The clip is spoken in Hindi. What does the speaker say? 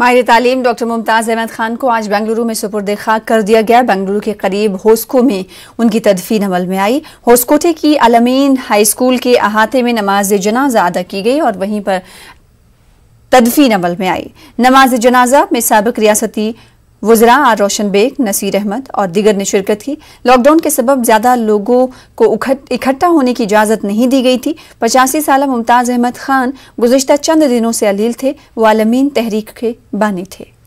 माहिर तालीम डॉक्टर मुमताज़ अहमद खान को आज बेंगलुरु में सुपुर्द खाक कर दिया गया बेंगलुरु के करीब होस्को में उनकी तदफीन अमल में आई होस्कोटे की अलमीन हाई स्कूल के अहाते में नमाज जनाजा अदा की गई और वहीं पर तदफीन अमल में आई नमाज जनाजा में सबक रियासती वजरा आर रोशन बेग नसीर अहमद और दिगर ने शिरकत की लॉकडाउन के सबब ज़्यादा लोगों को इकट्ठा होने की इजाज़त नहीं दी गई थी पचासी साल मुमताज़ अहमद खान गुजशत चंद दिनों से अलील थे वो आलमीन तहरीक के बानी थे